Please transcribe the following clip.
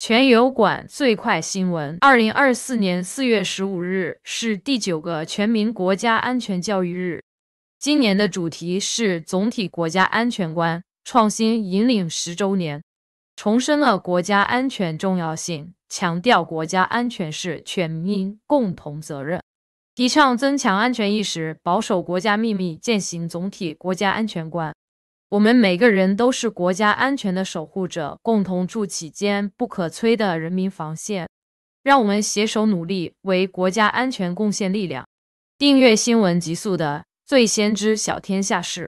全油管最快新闻：二零二四年四月十五日是第九个全民国家安全教育日，今年的主题是“总体国家安全观创新引领十周年”，重申了国家安全重要性，强调国家安全是全民共同责任，提倡增强安全意识，保守国家秘密，践行总体国家安全观。我们每个人都是国家安全的守护者，共同筑起坚不可摧的人民防线。让我们携手努力，为国家安全贡献力量。订阅新闻极速的《最先知晓天下事》。